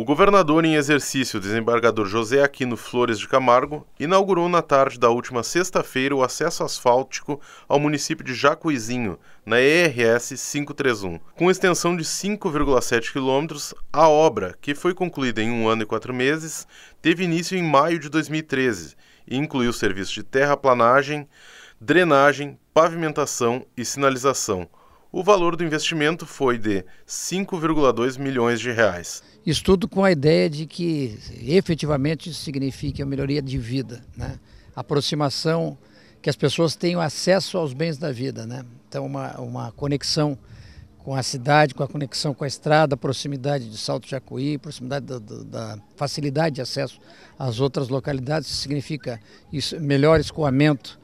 O governador em exercício, desembargador José Aquino Flores de Camargo, inaugurou na tarde da última sexta-feira o acesso asfáltico ao município de Jacuizinho, na ERS 531. Com extensão de 5,7 quilômetros, a obra, que foi concluída em um ano e quatro meses, teve início em maio de 2013 e incluiu serviços de terraplanagem, drenagem, pavimentação e sinalização o valor do investimento foi de 5,2 milhões de reais. Estudo com a ideia de que efetivamente signifique a melhoria de vida, né? aproximação, que as pessoas tenham acesso aos bens da vida. Né? Então, uma, uma conexão com a cidade, com a conexão com a estrada, proximidade de Salto Jacuí, proximidade da, da, da, facilidade de acesso às outras localidades, significa isso, melhor escoamento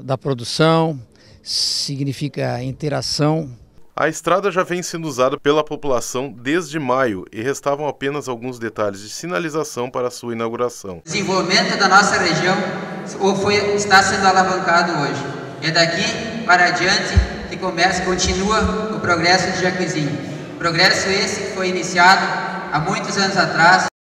da produção, significa interação. A estrada já vem sendo usada pela população desde maio e restavam apenas alguns detalhes de sinalização para sua inauguração. O desenvolvimento da nossa região ou foi, está sendo alavancado hoje. É daqui para adiante que começa, continua o progresso de Jacuizinho. Progresso esse que foi iniciado há muitos anos atrás